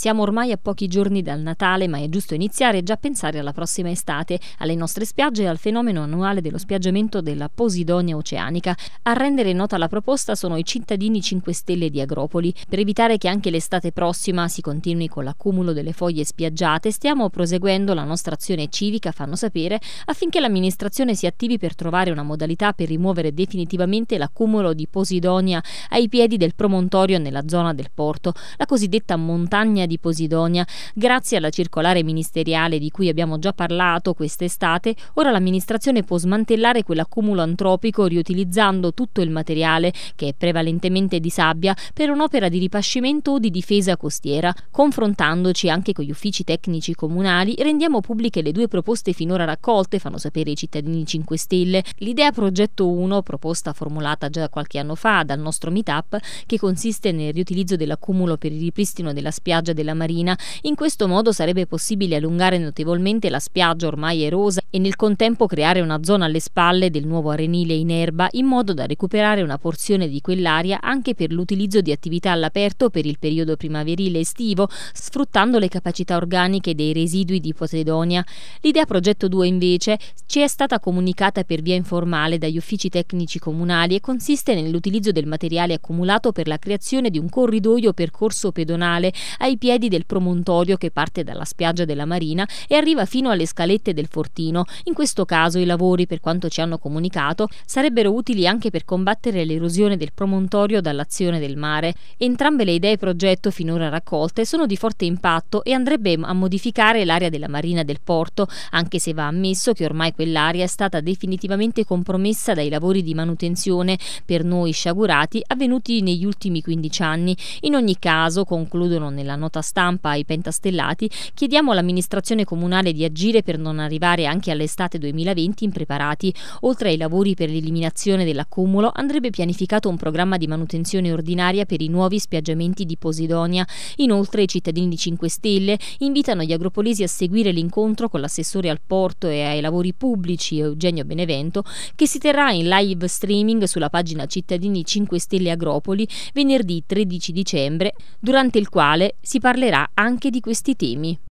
Siamo ormai a pochi giorni dal Natale, ma è giusto iniziare già a pensare alla prossima estate, alle nostre spiagge e al fenomeno annuale dello spiaggiamento della Posidonia oceanica. A rendere nota la proposta sono i cittadini 5 Stelle di Agropoli. Per evitare che anche l'estate prossima si continui con l'accumulo delle foglie spiaggiate, stiamo proseguendo la nostra azione civica, fanno sapere, affinché l'amministrazione si attivi per trovare una modalità per rimuovere definitivamente l'accumulo di Posidonia ai piedi del promontorio nella zona del porto, la cosiddetta montagna di Posidonia. Grazie alla circolare ministeriale di cui abbiamo già parlato quest'estate, ora l'amministrazione può smantellare quell'accumulo antropico riutilizzando tutto il materiale, che è prevalentemente di sabbia, per un'opera di ripascimento o di difesa costiera. Confrontandoci anche con gli uffici tecnici comunali, rendiamo pubbliche le due proposte finora raccolte, fanno sapere i cittadini 5 Stelle. L'idea Progetto 1, proposta formulata già qualche anno fa dal nostro meetup, che consiste nel riutilizzo dell'accumulo per il ripristino della spiaggia della marina. In questo modo sarebbe possibile allungare notevolmente la spiaggia ormai erosa e nel contempo creare una zona alle spalle del nuovo arenile in erba in modo da recuperare una porzione di quell'area anche per l'utilizzo di attività all'aperto per il periodo primaverile estivo, sfruttando le capacità organiche dei residui di Posidonia. L'idea progetto 2 invece ci è stata comunicata per via informale dagli uffici tecnici comunali e consiste nell'utilizzo del materiale accumulato per la creazione di un corridoio percorso pedonale ai piedi piedi del promontorio che parte dalla spiaggia della Marina e arriva fino alle scalette del fortino. In questo caso i lavori, per quanto ci hanno comunicato, sarebbero utili anche per combattere l'erosione del promontorio dall'azione del mare. Entrambe le idee progetto finora raccolte sono di forte impatto e andrebbe a modificare l'area della Marina del porto, anche se va ammesso che ormai quell'area è stata definitivamente compromessa dai lavori di manutenzione, per noi sciagurati, avvenuti negli ultimi 15 anni. In ogni caso, concludono nella nostra nota stampa ai pentastellati, chiediamo all'amministrazione comunale di agire per non arrivare anche all'estate 2020 impreparati. Oltre ai lavori per l'eliminazione dell'accumulo, andrebbe pianificato un programma di manutenzione ordinaria per i nuovi spiaggiamenti di Posidonia. Inoltre i cittadini di 5 Stelle invitano gli agropolesi a seguire l'incontro con l'assessore al porto e ai lavori pubblici Eugenio Benevento che si terrà in live streaming sulla pagina Cittadini 5 Stelle Agropoli venerdì 13 dicembre, durante il quale si si parlerà anche di questi temi.